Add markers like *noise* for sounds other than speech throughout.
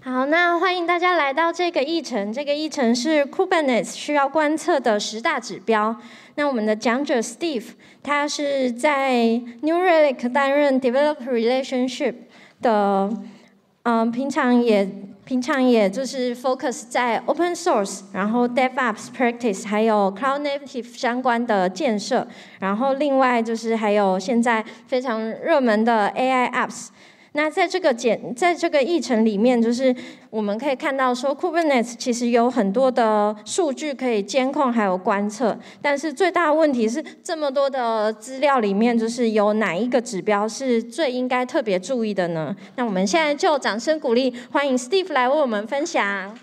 好，那欢迎大家来到这个议程。这个议程是 Kubernetes 需要观测的十大指标。那我们的讲者 Steve，他是在 New Relic 担任 Developer Relationship 的，嗯，平常也平常也就是 focus 在 Open Source，然后 DevOps practice，还有 Cloud Native 相关的建设。然后另外就是还有现在非常热门的 AI Apps。那在这个简在这个议程里面，就是我们可以看到说，Kubernetes 其实有很多的数据可以监控还有观测，但是最大的问题是，这么多的资料里面，就是有哪一个指标是最应该特别注意的呢？那我们现在就掌声鼓励，欢迎 Steve 来为我们分享。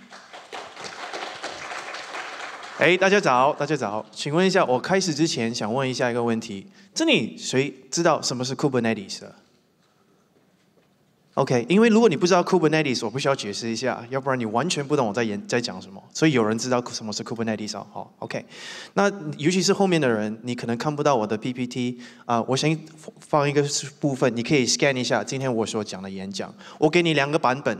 哎，大家早，大家早，请问一下，我开始之前想问一下一个问题，这里谁知道什么是 Kubernetes？OK，因为如果你不知道 Kubernetes，我不需要解释一下，要不然你完全不懂我在演在讲什么。所以有人知道什么是 Kubernetes 好 OK，那尤其是后面的人，你可能看不到我的 PPT 啊，我先放一个部分，你可以 scan 一下今天我所讲的演讲。我给你两个版本，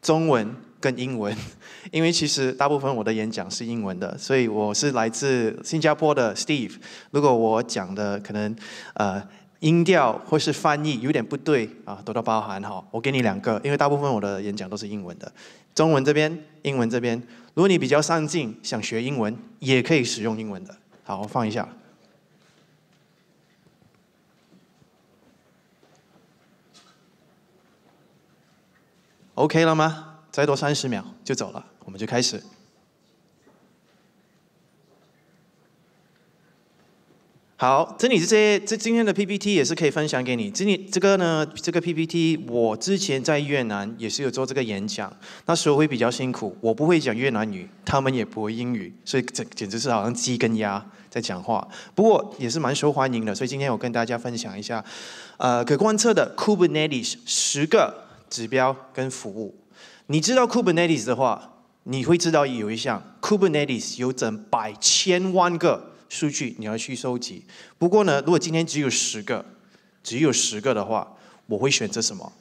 中文跟英文，*laughs* 因为其实大部分我的演讲是英文的，所以我是来自新加坡的 Steve。如果我讲的可能呃。音调或是翻译有点不对啊，多多包含哈。我给你两个，因为大部分我的演讲都是英文的，中文这边，英文这边。如果你比较上进，想学英文，也可以使用英文的。好，我放一下。OK 了吗？再多三十秒就走了，我们就开始。好，这里这些这今天的 PPT 也是可以分享给你。这里这个呢，这个 PPT 我之前在越南也是有做这个演讲，那时候会比较辛苦。我不会讲越南语，他们也不会英语，所以这简直是好像鸡跟鸭在讲话。不过也是蛮受欢迎的，所以今天我跟大家分享一下，呃，可观测的 Kubernetes 十个指标跟服务。你知道 Kubernetes 的话，你会知道有一项 Kubernetes 有整百千万个。数据你要去收集。不过呢，如果今天只有十个，只有十个的话，我会选择什么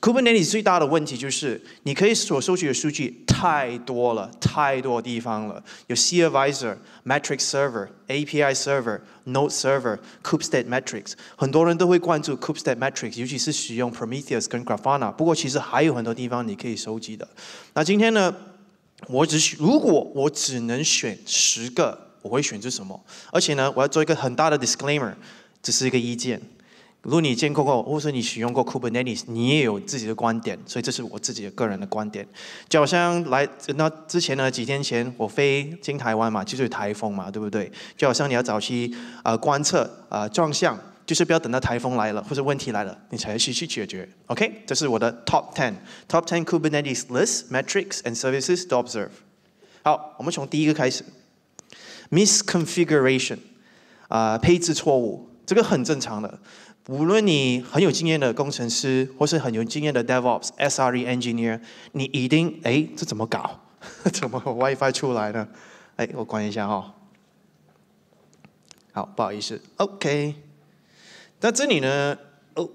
？Kubernetes 最大的问题就是，你可以所收集的数据太多了，太多地方了。有 Cadvisor、Metric Server、API Server、Node Server、Kube State Metrics，很多人都会关注 Kube State Metrics，尤其是使用 Prometheus 跟 Grafana。不过其实还有很多地方你可以收集的。那今天呢，我只如果我只能选十个。我会选择什么？而且呢，我要做一个很大的 disclaimer，这是一个意见。如果你见过过，或者你使用过 Kubernetes，你也有自己的观点，所以这是我自己的个人的观点。就好像来那之前呢，几天前我飞经台湾嘛，就是台风嘛，对不对？就好像你要早期啊观测啊撞向，就是不要等到台风来了或者问题来了你才去去解决。OK，这是我的 top ten top ten Kubernetes list metrics and services to observe。好，我们从第一个开始。misconfiguration 啊，配置错误，这个很正常的。无论你很有经验的工程师，或是很有经验的 DevOps、SRE engineer，你一定哎，这怎么搞？*laughs* 怎么 WiFi 出来呢？哎，我关一下哈。好，不好意思。OK，那这里呢，哦，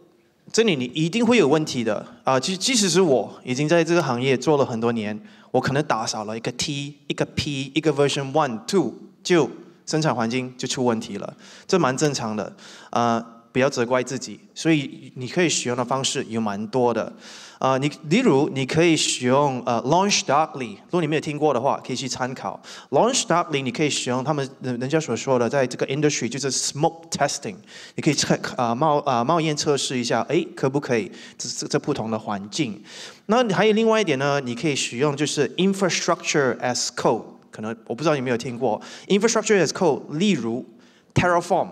这里你一定会有问题的啊。即即使是我已经在这个行业做了很多年，我可能打少了一个 T，一个 P，一个 Version One、Two。就生产环境就出问题了，这蛮正常的，啊，不要责怪自己。所以你可以使用的方式有蛮多的，啊，你例如你可以使用呃 Launch Darkly，如果你没有听过的话，可以去参考 Launch Darkly。你可以使用他们人人家所说的在这个 industry 就是 smoke testing，你可以测啊冒啊冒烟测试一下，哎，可不可以？这这这不同的环境。那还有另外一点呢，你可以使用就是 infrastructure as code。可能我不知道你有没有听过 Infrastructure as Code，例如 Terraform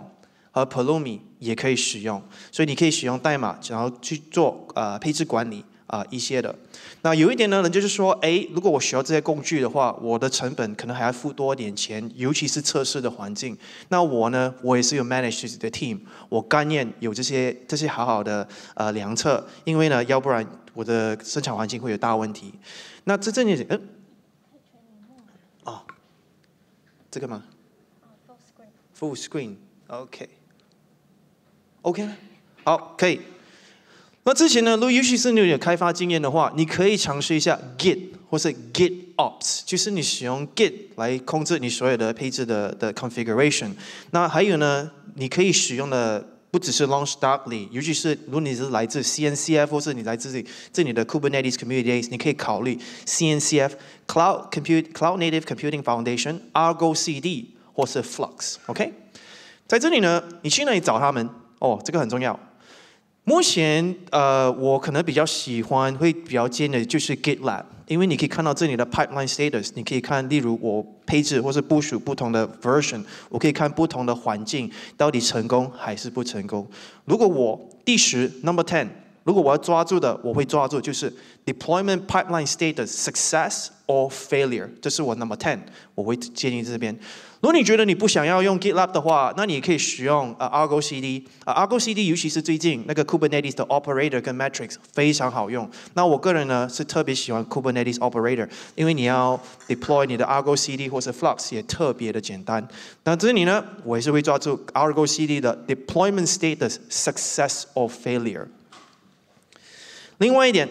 和 Pulumi 也可以使用，所以你可以使用代码然后去做呃配置管理啊一些的。那有一点呢，人就是说，哎，如果我需要这些工具的话，我的成本可能还要付多一点钱，尤其是测试的环境。那我呢，我也是有 m a n a g e 的 team，我甘愿有这些这些好好的呃良策，因为呢，要不然我的生产环境会有大问题。那这这你嗯。这个嘛，full screen，OK，OK 吗？好，可以。那之前呢，如果你有开发经验的话，你可以尝试一下 Git 或是 Git Ops，就是你使用 Git 来控制你所有的配置的的 configuration。那还有呢，你可以使用的。不只是 LaunchDarkly，尤其是如果你是来自 CNCF 或是你来自这里这里的 Kubernetes communities，你可以考虑 CNCF Cloud Compute Cloud Native Computing Foundation、Argo CD 或是 Flux。OK，在这里呢，你去那里找他们？哦，这个很重要。目前，呃，我可能比较喜欢会比较建的就是 GitLab，因为你可以看到这里的 Pipeline Status，你可以看，例如我配置或是部署不同的 Version，我可以看不同的环境到底成功还是不成功。如果我第十 Number Ten。如果我要抓住的，我会抓住就是 deployment pipeline status success or failure，这是我 number ten，我会建议这边。如果你觉得你不想要用 GitLab 的话，那你可以使用呃 Argo CD，呃 Argo CD 尤其是最近那个 Kubernetes 的 operator 跟 metrics 非常好用。那我个人呢是特别喜欢 Kubernetes operator，因为你要 deploy 你的 Argo CD 或是 Flux 也特别的简单。那这里呢，我也是会抓住 Argo CD 的 deployment status success or failure。另外一点，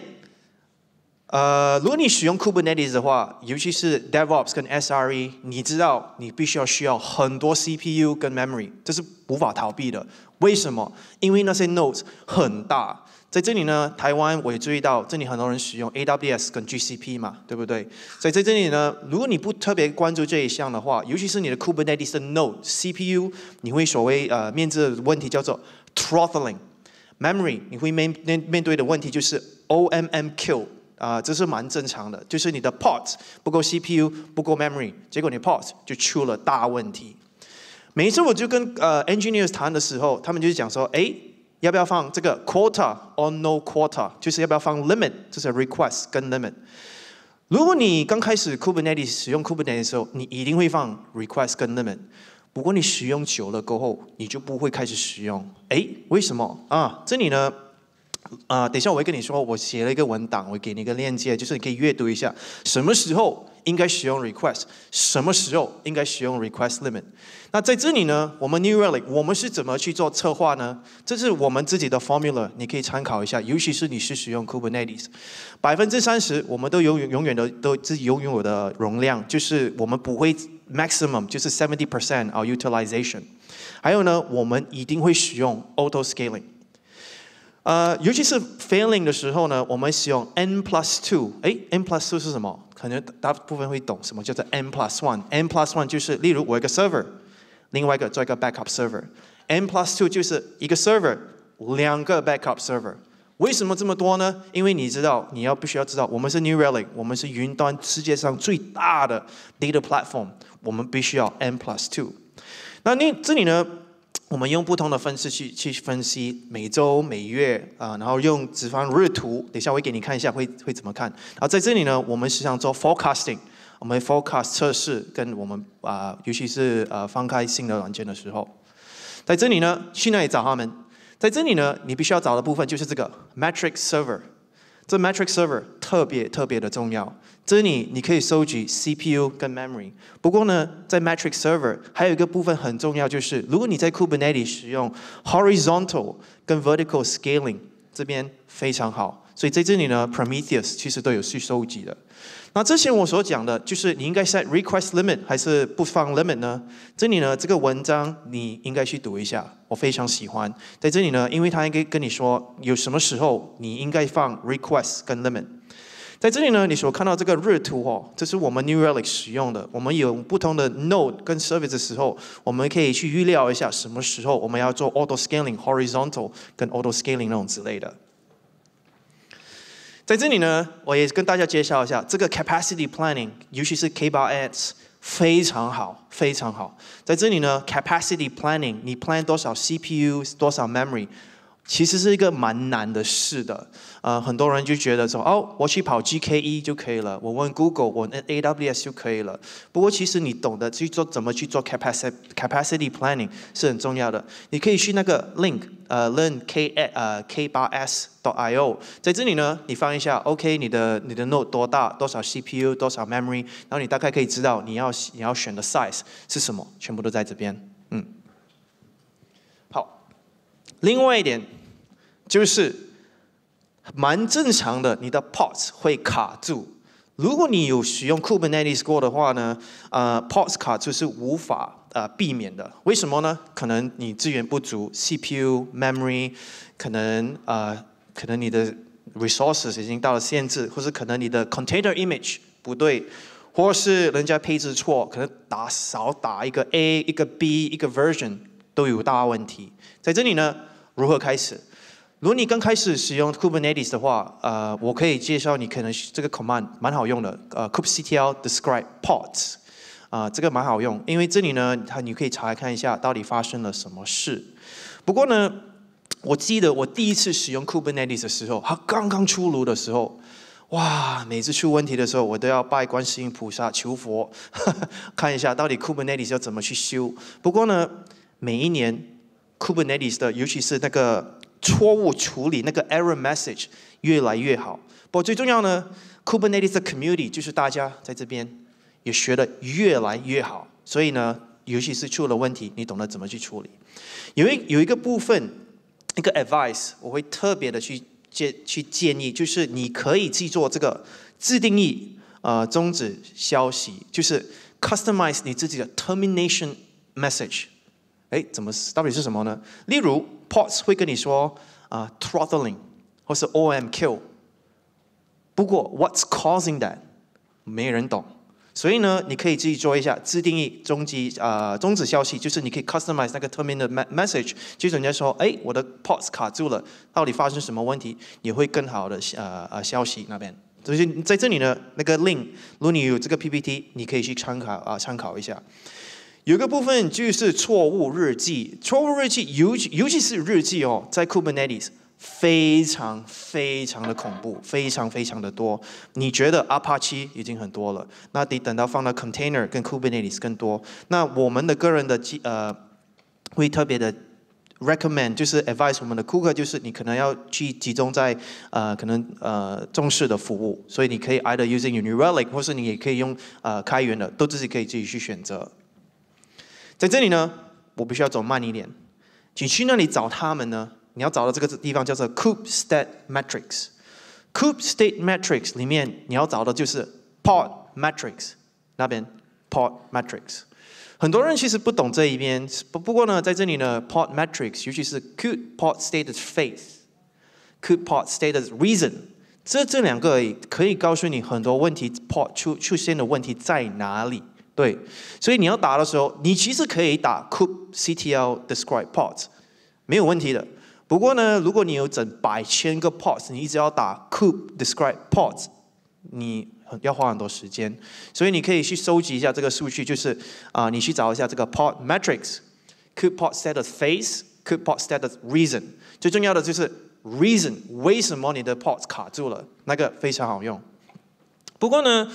呃，如果你使用 Kubernetes 的话，尤其是 DevOps 跟 SRE，你知道你必须要需要很多 CPU 跟 memory，这是无法逃避的。为什么？因为那些 nodes 很大。在这里呢，台湾我也注意到，这里很多人使用 AWS 跟 GCP 嘛，对不对？所以在这里呢，如果你不特别关注这一项的话，尤其是你的 Kubernetes 的 node CPU，你会所谓呃面对的问题叫做 throttling。Memory，你会面面面对的问题就是 o m m q 啊，这是蛮正常的，就是你的 Port 不够，CPU 不够，Memory，结果你 Port 就出了大问题。每一次我就跟呃 Engineers 谈的时候，他们就讲说，哎，要不要放这个 Quota or No Quota，就是要不要放 Limit，就是 Request 跟 Limit。如果你刚开始 Kubernetes 使用 Kubernetes 的时候，你一定会放 Request 跟 Limit。不过你使用久了过后，你就不会开始使用。哎，为什么啊？这里呢？啊，等下我会跟你说。我写了一个文档，我给你一个链接，就是你可以阅读一下。什么时候？应该使用 request，什么时候应该使用 request limit？那在这里呢，我们 New Relic，我们是怎么去做策划呢？这是我们自己的 formula，你可以参考一下，尤其是你是使用 Kubernetes，百分之三十我们都永永远的都自己拥有的容量，就是我们不会 maximum，就是 seventy percent our utilization。还有呢，我们一定会使用 auto scaling。呃，尤其是 failing 的时候呢，我们使用 n plus two。哎，n plus two 是什么？可能大部分会懂什么叫做 n plus one。n plus one 就是，例如我一个 server，另外一个做一个 backup server。n plus two 就是一个 server 两个 backup server。为什么这么多呢？因为你知道，你要必须要知道，我们是 New Relic，我们是云端世界上最大的 data platform，我们必须要 n plus two。那你这里呢？我们用不同的分式去去分析每周、每月啊，然后用脂方日图。等一下，我给你看一下会会怎么看。然后在这里呢，我们实际上做 forecasting，我们 forecast 测试跟我们啊，尤其是呃，翻开新的软件的时候，在这里呢，去那里找他们？在这里呢，你必须要找的部分就是这个 metric server。这 metric server 特别特别的重要，这里你可以收集 CPU 跟 memory。不过呢，在 metric server 还有一个部分很重要，就是如果你在 Kubernetes 使用 horizontal 跟 vertical scaling，这边非常好。所以在这里呢，Prometheus 其实都有去收集的。那之前我所讲的，就是你应该 set request limit 还是不放 limit 呢？这里呢，这个文章你应该去读一下，我非常喜欢。在这里呢，因为他应该跟你说，有什么时候你应该放 request 跟 limit。在这里呢，你所看到这个日图哦，这是我们 New Relic 使用的。我们有不同的 node 跟 service 的时候，我们可以去预料一下什么时候我们要做 auto scaling horizontal 跟 auto scaling 那种之类的。在这里呢，我也跟大家介绍一下这个 capacity planning，尤其是 K 八 ads，非常好，非常好。在这里呢，capacity planning，你 plan 多少 CPU，多少 memory。其实是一个蛮难的事的，呃，很多人就觉得说，哦，我去跑 GKE 就可以了，我问 Google，我问 AWS 就可以了。不过其实你懂得去做怎么去做 capacity capacity planning 是很重要的。你可以去那个 link，呃，learn k 呃 k8s.io，在这里呢，你放一下，OK，你的你的 node 多大，多少 CPU，多少 memory，然后你大概可以知道你要你要选的 size 是什么，全部都在这边，嗯。好，另外一点。就是蛮正常的，你的 pods 会卡住。如果你有使用 Kubernetes 过的话呢，呃，pods 卡住是无法呃避免的。为什么呢？可能你资源不足，CPU、memory 可能呃，可能你的 resources 已经到了限制，或是可能你的 container image 不对，或是人家配置错，可能打少打一个 A、一个 B、一个 version 都有大问题。在这里呢，如何开始？如果你刚开始使用 Kubernetes 的话，呃，我可以介绍你，可能这个 command 蛮好用的，呃，kube ctl describe pods，啊，这个蛮好用，因为这里呢，它你可以查看一下到底发生了什么事。不过呢，我记得我第一次使用 Kubernetes 的时候，它刚刚出炉的时候，哇，每次出问题的时候，我都要拜观世音菩萨求佛，*laughs* 看一下到底 Kubernetes 要怎么去修。不过呢，每一年 Kubernetes 的，尤其是那个。错误处理那个 error message 越来越好，不过最重要呢，Kubernetes 的 community 就是大家在这边也学的越来越好，所以呢，尤其是出了问题，你懂得怎么去处理。有一有一个部分，一个 advice 我会特别的去建去建议，就是你可以制作这个自定义呃终止消息，就是 customize 你自己的 termination message。哎，怎么？到底是什么呢？例如 p o t s 会跟你说啊，throttling 或是 o m q 不过，what's causing that？没人懂。所以呢，你可以自己做一下自定义终极啊终止消息，就是你可以 customize 那个 terminal message，就人家说，哎，我的 p o t s 卡住了，到底发生什么问题？你会更好的呃呃消息那边。所以在这里呢，那个 link，如果你有这个 PPT，你可以去参考啊，参考一下。有个部分就是错误日记，错误日记尤其尤其是日记哦，在 Kubernetes 非常非常的恐怖，非常非常的多。你觉得 Apache 已经很多了，那得等到放到 Container 跟 Kubernetes 更多。那我们的个人的记呃会特别的 recommend 就是 advise 我们的顾客，就是你可能要去集中在呃可能呃重视的服务，所以你可以 either using New Relic 或是你也可以用呃开源的，都自己可以自己去选择。在这里呢，我必须要走慢一点。请去那里找他们呢？你要找到这个地方叫做 c u o p state metrics。o u b state metrics 里面你要找的就是 pod metrics 那边 pod metrics。很多人其实不懂这一边，不不过呢，在这里呢 pod metrics，尤其是 o u b e pod status a i a h c o u l d pod status reason，这这两个可以告诉你很多问题 pod 出出现的问题在哪里。对，所以你要打的时候，你其实可以打 coop ctl describe ports 没有问题的。不过呢，如果你有整百千个 ports，你一直要打 coop describe ports，你要花很多时间。所以你可以去收集一下这个数据，就是啊，你去找一下这个 port metrics coop port status f a c e coop port status reason 最重要的就是 reason 为什么你的 ports 卡住了，那个非常好用。不过呢。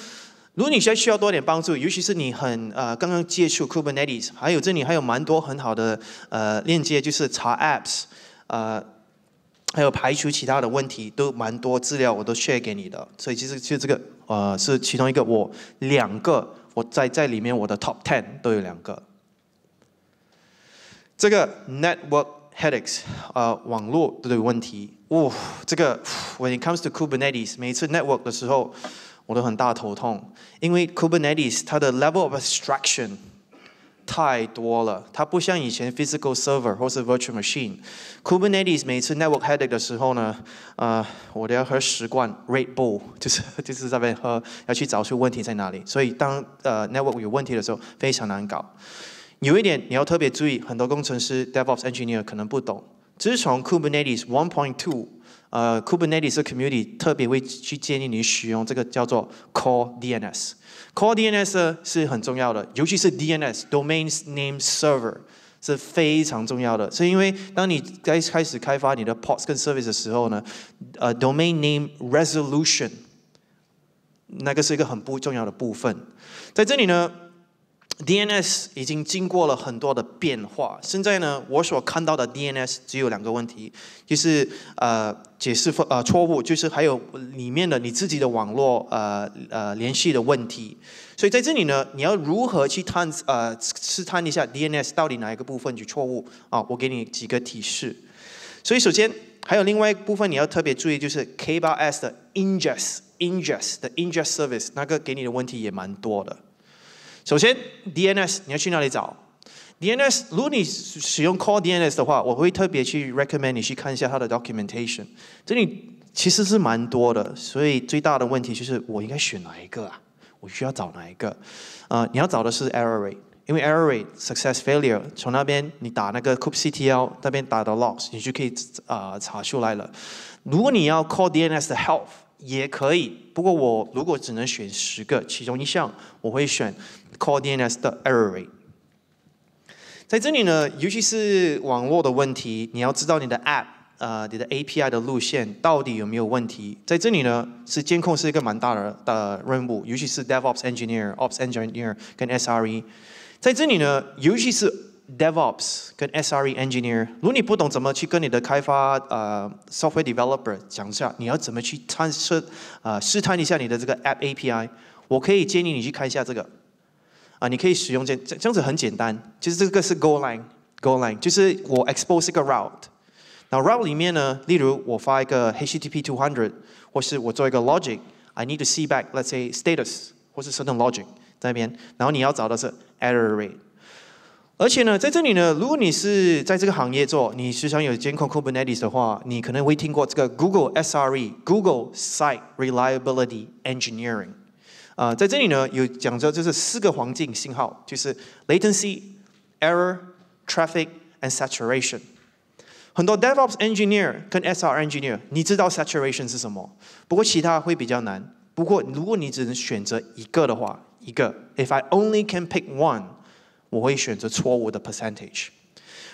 如果你需要需要多点帮助，尤其是你很呃刚刚接触 Kubernetes，还有这里还有蛮多很好的呃链接，就是查 Apps，呃，还有排除其他的问题都蛮多资料，我都 share 给你的。所以其实就这个呃是其中一个，我两个我在在里面我的 top ten 都有两个。这个 network headaches，呃网络都有问题。哦，这个 when it comes to Kubernetes，每次 network 的时候。我都很大头痛，因为 Kubernetes 它的 level of abstraction 太多了，它不像以前 physical server 或是 virtual machine。Kubernetes 每次 network headache 的时候呢，呃，我都要喝十罐 Red Bull，就是就是在那喝，要去找出问题在哪里。所以当呃 network 有问题的时候，非常难搞。有一点你要特别注意，很多工程师、devops engineer 可能不懂，自从 Kubernetes 1.2。呃，Kubernetes community 特别会去建议你使用这个叫做 Core DNS。Core DNS 呢是很重要的，尤其是 DNS（Domain Name Server） 是非常重要的。是因为当你在开始开发你的 Pods 跟 Service 的时候呢，呃，Domain Name Resolution 那个是一个很不重要的部分。在这里呢。DNS 已经经过了很多的变化，现在呢，我所看到的 DNS 只有两个问题，就是呃解释呃错误，就是还有里面的你自己的网络呃呃联系的问题。所以在这里呢，你要如何去探呃试探一下 DNS 到底哪一个部分有错误啊？我给你几个提示。所以首先还有另外一部分你要特别注意，就是 K 八 S 的 Ingest Ingest 的 Ingest Service 那个给你的问题也蛮多的。首先，DNS 你要去哪里找？DNS，如果你使用 Core DNS 的话，我会特别去 recommend 你去看一下它的 documentation。这里其实是蛮多的，所以最大的问题就是我应该选哪一个啊？我需要找哪一个？啊，你要找的是 Error，rate，因为 Error rate Success Failure 从那边你打那个 kube ctl 那边打到 logs，你就可以啊查出来了。如果你要 Core DNS 的 Health 也可以，不过我如果只能选十个，其中一项我会选。Coordinates r o r r a t e 在这里呢，尤其是网络的问题，你要知道你的 app，呃，你的 API 的路线到底有没有问题。在这里呢，是监控是一个蛮大的的任务，尤其是 DevOps Engineer、Ops Engineer 跟 SRE，在这里呢，尤其是 DevOps 跟 SRE Engineer，如果你不懂怎么去跟你的开发，呃，Software Developer 讲一下，你要怎么去探测呃，试探一下你的这个 App API，我可以建议你去看一下这个。啊，你可以使用这这样子很简单。其实这个是 Go Line Go Line，就是我 expose 一个 route，那 route 里面呢，例如我发一个 HTTP 200，或是我做一个 logic，I need to see back，let's say status，或是 certain logic 在那边。然后你要找的是 error rate。而且呢，在这里呢，如果你是在这个行业做，你时常有监控 Kubernetes 的话，你可能会听过这个 Google SRE，Google Site Reliability Engineering。啊、呃，在这里呢有讲到就是四个环境信号，就是 latency、error、traffic and saturation。很多 DevOps engineer 跟 SR engineer，你知道 saturation 是什么？不过其他会比较难。不过如果你只能选择一个的话，一个，if I only can pick one，我会选择错误的 percentage。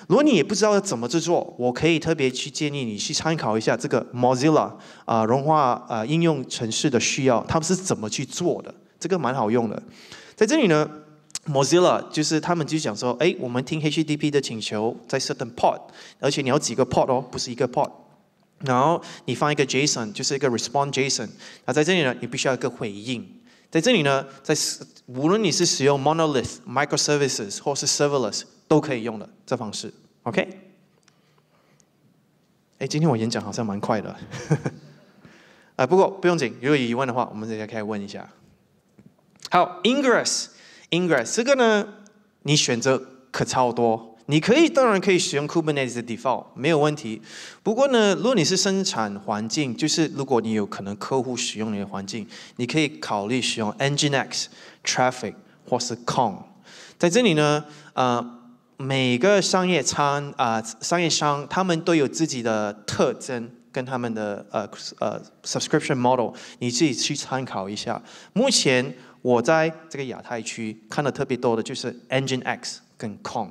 如果你也不知道要怎么制作，我可以特别去建议你去参考一下这个 Mozilla 啊，融化啊应用城市的需要，他们是怎么去做的，这个蛮好用的。在这里呢，Mozilla 就是他们就讲说，哎，我们听 HTTP 的请求在 certain port，而且你要几个 port 哦，不是一个 port，然后你放一个 JSON，就是一个 respond JSON，那在这里呢，你必须要一个回应。在这里呢，在无论你是使用 monolith、microservices 或是 serverless，都可以用的这方式，OK？哎，今天我演讲好像蛮快的，*laughs* 啊，不过不用紧，如果有疑问的话，我们直接可以问一下。好，Ingress，Ingress 这个呢，你选择可超多。你可以当然可以使用 Kubernetes 的 default 没有问题，不过呢，如果你是生产环境，就是如果你有可能客户使用你的环境，你可以考虑使用 NGINX Traffic 或是 Kong。在这里呢，呃，每个商业餐啊，商业商他们都有自己的特征跟他们的呃呃 subscription model，你自己去参考一下。目前我在这个亚太区看的特别多的就是 NGINX 跟 Kong。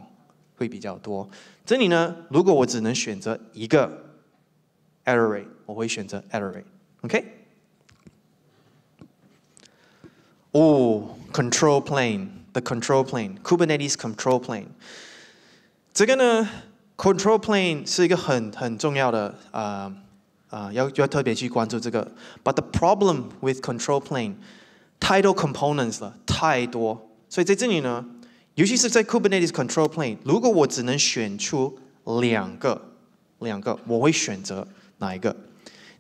会比较多。这里呢，如果我只能选择一个 e r r o r r a t e 我会选择 e r r o r r a t e OK。哦，control plane，the control plane，Kubernetes control plane。这个呢，control plane 是一个很很重要的，呃呃，要要特别去关注这个。But the problem with control plane，太多 components 了，太多。所以在这里呢。尤其是在 Kubernetes Control Plane，如果我只能选出两个，两个，我会选择哪一个？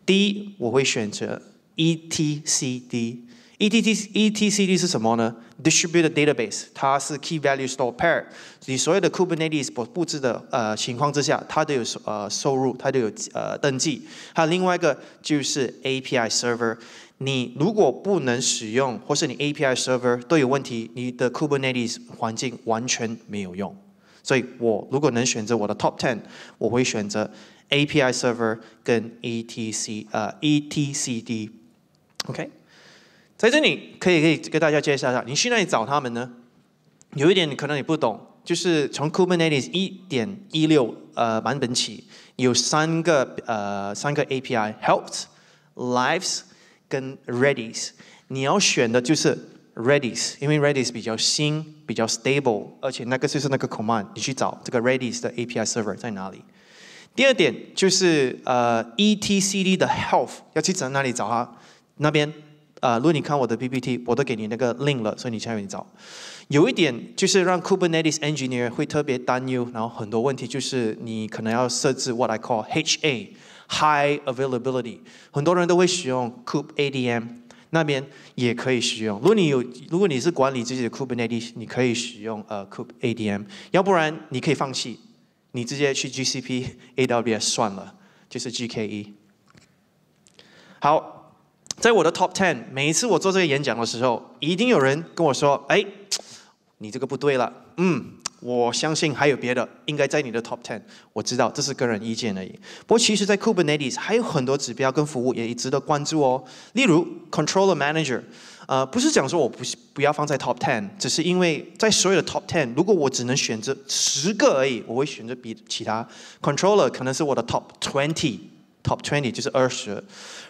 第一，我会选择 E T C D。ETT ETCD 是什么呢？Distributed Database，它是 Key Value Store Pair。你所有的 Kubernetes 布布置的呃情况之下，它都有呃收入，它都有呃登记。还有另外一个就是 API Server。你如果不能使用，或是你 API Server 都有问题，你的 Kubernetes 环境完全没有用。所以我如果能选择我的 Top Ten，我会选择 API Server 跟 ETC 呃 ETCD。OK。在这里可以可以跟大家介绍一下，你去那里找他们呢？有一点你可能你不懂，就是从 Kubernetes 1.16呃版本起，有三个呃三个 API：h e l p s lives 跟 Redis。你要选的就是 Redis，因为 Redis 比较新、比较 stable，而且那个就是那个 command。你去找这个 Redis 的 API server 在哪里？第二点就是呃 E T C D 的 health 要去找哪里找它？那边。啊，如果你看我的 PPT，我都给你那个 link 了，所以你下面找。有一点就是让 Kubernetes engineer 会特别担忧，然后很多问题就是你可能要设置 what I call HA，High Availability，很多人都会使用 kubeADM 那边也可以使用。如果你有，如果你是管理自己的 Kubernetes，你可以使用呃 kubeADM，要不然你可以放弃，你直接去 GCP、AWS 算了，就是 GKE。好。在我的 Top Ten，每一次我做这个演讲的时候，一定有人跟我说：“哎，你这个不对了。”嗯，我相信还有别的，应该在你的 Top Ten。我知道这是个人意见而已。不过，其实，在 Kubernetes 还有很多指标跟服务也值得关注哦。例如，Controller Manager，呃，不是讲说我不不要放在 Top Ten，只是因为在所有的 Top Ten，如果我只能选择十个而已，我会选择比其他 Controller 可能是我的 Top Twenty，Top Twenty 就是二十。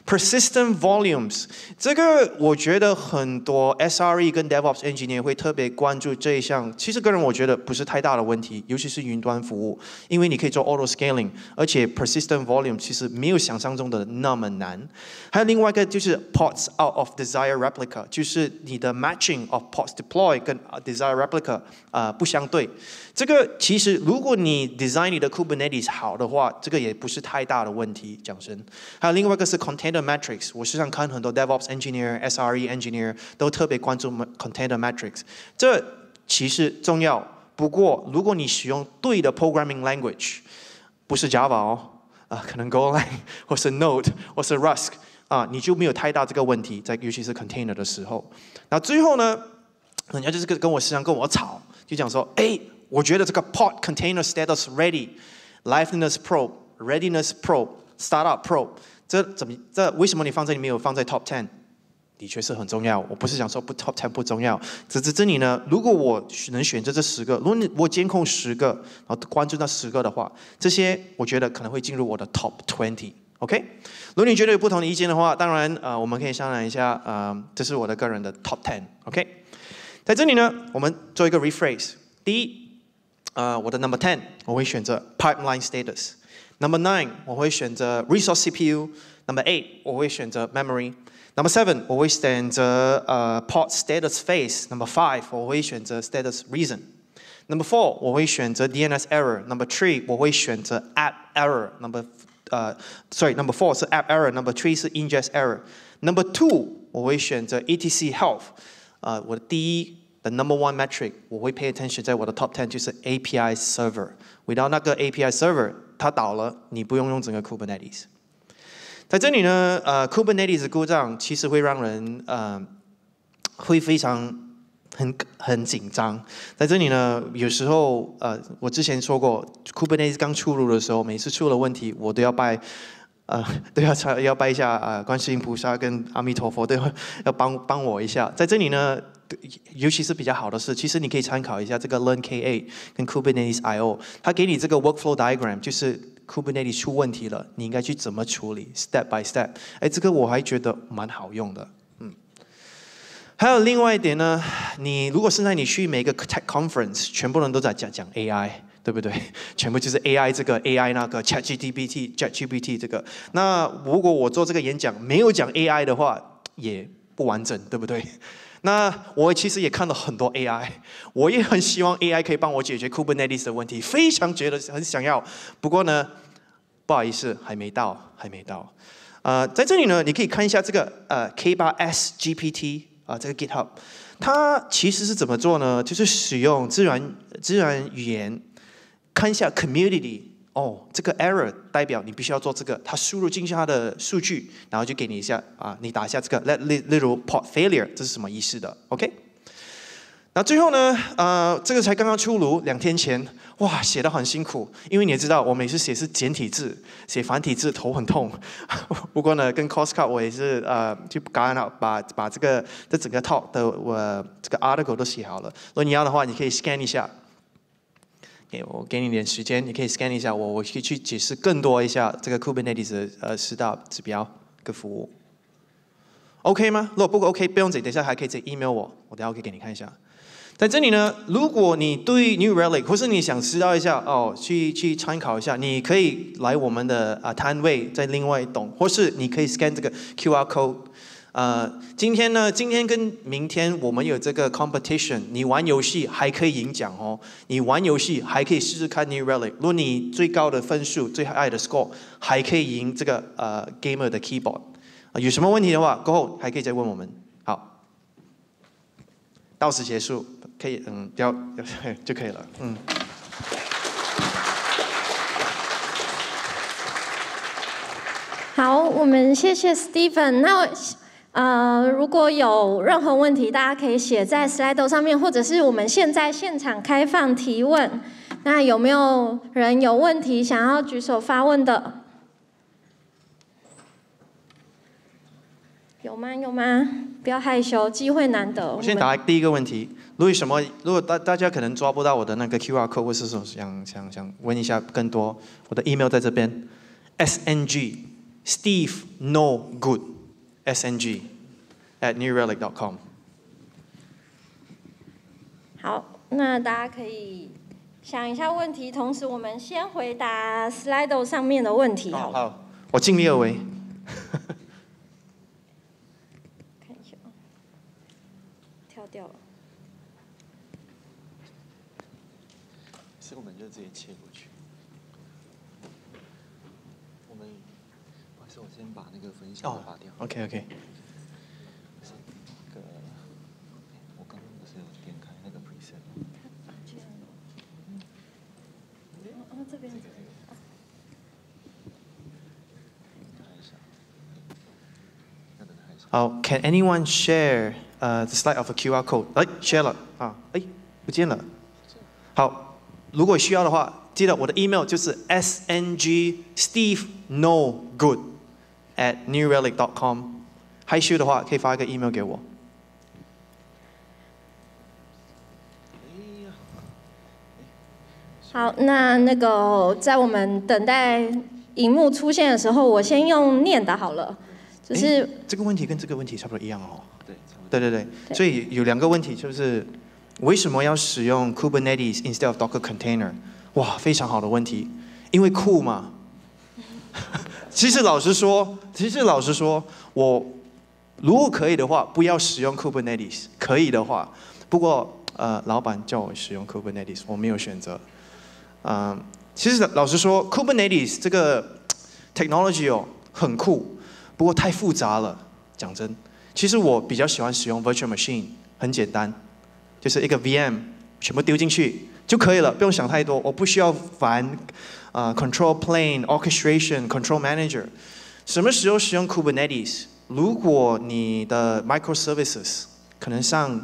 Persistent volumes，这个我觉得很多 SRE 跟 DevOps engineer 会特别关注这一项。其实个人我觉得不是太大的问题，尤其是云端服务，因为你可以做 auto scaling，而且 persistent volume 其实没有想象中的那么难。还有另外一个就是 Pods out of desired replica，就是你的 matching of Pods deploy 跟 desired replica 啊不相对。这个其实如果你 design 你的 Kubernetes 好的话，这个也不是太大的问题。讲真，还有另外一个是 content container metrics，我实际上看很多 DevOps engineer、SRE engineer 都特别关注 container metrics，这其实重要。不过如果你使用对的 programming language，不是 Java 哦，啊，可能 Golang *laughs* 或是 Node 或是 Rust 啊，你就没有太大这个问题，在尤其是 container 的时候。那最后呢，人家就是跟跟我时常跟我吵，就讲说，哎，我觉得这个 pod container status ready，liveness pro，readiness pro，startup pro。这怎么？这为什么你放在里面有放在 Top Ten？的确是很重要。我不是想说不 Top Ten 不重要。只是这里呢，如果我能选择这十个，如果你我监控十个，然后关注那十个的话，这些我觉得可能会进入我的 Top Twenty。OK？如果你觉得有不同的意见的话，当然呃我们可以商量一下。呃，这是我的个人的 Top Ten。OK？在这里呢，我们做一个 Rephrase。第一，呃，我的 Number Ten 我会选择 Pipeline Status。Number nine，我会选择 resource CPU。Number eight，我会选择 memory。Number seven，我会选择呃 port status face。Number five，我会选择 status reason。Number four，我会选择 DNS error。Number three，我会选择 app error。Number number four 是 app error。Number three 是 ingest error。Number two，我会选择 etc health。呃，我的第一 The number one metric，我会 pay attention 在我的 top ten 就是 API server。Without 那个 API server，它倒了，你不用用整个 Kubernetes。在这里呢，呃，Kubernetes 故障其实会让人呃，会非常很很紧张。在这里呢，有时候呃，我之前说过，Kubernetes 刚出炉的时候，每次出了问题，我都要拜，呃，*laughs* 都要要要拜一下呃观世音菩萨跟阿弥陀佛，对，要帮帮我一下。在这里呢。尤其是比较好的是，其实你可以参考一下这个 Learn K8 跟 Kubernetes IO，它给你这个 workflow diagram，就是 Kubernetes 出问题了，你应该去怎么处理，step by step。哎，这个我还觉得蛮好用的，嗯。还有另外一点呢，你如果现在你去每个 tech conference，全部人都在讲讲 AI，对不对？*laughs* 全部就是 AI 这个 AI 那个 ChatGPT ChatGPT 这个。那如果我做这个演讲没有讲 AI 的话，也不完整，对不对？*laughs* 那我其实也看了很多 AI，我也很希望 AI 可以帮我解决 Kubernetes 的问题，非常觉得很想要。不过呢，不好意思，还没到，还没到。呃，在这里呢，你可以看一下这个呃 K 八 S GPT 啊，这个 GitHub，它其实是怎么做呢？就是使用自然自然语言，看一下 Community。哦，这个 error 代表你必须要做这个。它输入进去它的数据，然后就给你一下啊，你打一下这个 Let little pot r failure，这是什么意思的？OK，那最后呢，呃，这个才刚刚出炉，两天前，哇，写的很辛苦，因为你也知道，我每次写是简体字，写繁体字头很痛。*laughs* 不过呢，跟 Costco 我也是呃，就染了把把这个这整个 talk 的呃这个 article 都写好了。如果你要的话，你可以 scan 一下。给我给你点时间，你可以 scan 一下我，我可以去解释更多一下这个 Kubernetes 的呃四大指标跟服务，OK 吗？如果不 OK，不用急，等下还可以再 email 我，我等下可以给你看一下。在这里呢，如果你对 New Relic 或是你想知道一下哦，去去参考一下，你可以来我们的啊摊位，在另外一栋，或是你可以 scan 这个 QR code。呃，今天呢，今天跟明天我们有这个 competition，你玩游戏还可以赢奖哦。你玩游戏还可以试试看 New r e l i c 如果你最高的分数、最爱的 score，还可以赢这个呃 gamer 的 keyboard。有什么问题的话，过后还可以再问我们。好，到此结束，可以嗯，要就可以了，嗯。好，我们谢谢 Stephen，那。呃，如果有任何问题，大家可以写在 slide 上面，或者是我们现在现场开放提问。那有没有人有问题想要举手发问的？有吗？有吗？不要害羞，机会难得。我先答第一个问题。如果什么，如果大大家可能抓不到我的那个 QR code，或是说想想想问一下更多，我的 email 在这边，sng steve no good。SNG at newrelic.com。好，那大家可以想一下问题，同时我们先回答 s l i d o 上面的问题。好好，我尽力而为。*laughs* 看一下啊，跳掉了。其实我们就直接切过。是我先把那个分享拔掉。Oh, OK OK。那个，我刚刚不是有点开那个 anyone share 呃 uh, the slide of a QR code？哎，share 了啊，哎，不见了。好，如果需要的话，记得我的 email 就是 s n g no good。at newrelic.com，害羞的话可以发一个 email 给我。好，那那个在我们等待荧幕出现的时候，我先用念的好了。就是这个问题跟这个问题差不多一样哦。对对对对。所以有两个问题，就是为什么要使用 Kubernetes instead of Docker container？哇，非常好的问题，因为酷嘛。*laughs* 其实老实说，其实老实说，我如果可以的话，不要使用 Kubernetes。可以的话，不过呃，老板叫我使用 Kubernetes，我没有选择。嗯，其实老实说，Kubernetes 这个 technology 哦，很酷，不过太复杂了。讲真，其实我比较喜欢使用 virtual machine，很简单，就是一个 VM，全部丢进去就可以了，不用想太多，我不需要烦。Uh, control plane orchestration control manager。什么时候使用 Kubernetes？如果你的 microservices 可能上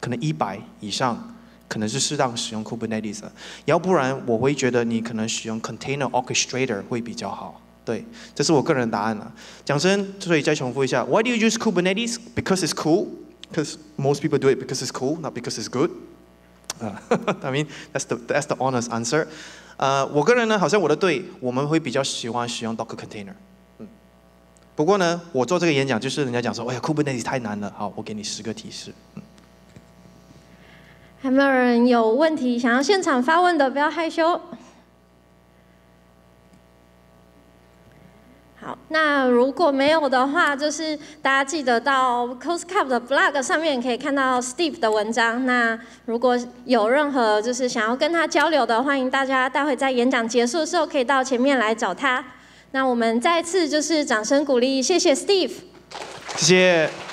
可能一百以上，可能是适当使用 Kubernetes 的。要不然我会觉得你可能使用 container orchestrator 会比较好。对，这是我个人的答案了。讲真，所以再重复一下，Why do you use Kubernetes? Because it's cool. Because most people do it because it's cool, not because it's good. 啊，I mean that's the that's the honest answer。呃，我个人呢，好像我的队我们会比较喜欢使用 Docker Container。嗯，不过呢，我做这个演讲就是人家讲说，哎呀，Kubernetes 太难了。好，我给你十个提示。嗯，还没有人有问题想要现场发问的，不要害羞。那如果没有的话，就是大家记得到 c o s c u p 的 blog 上面可以看到 Steve 的文章。那如果有任何就是想要跟他交流的，欢迎大家待会在演讲结束的时候可以到前面来找他。那我们再次就是掌声鼓励，谢谢 Steve，谢谢。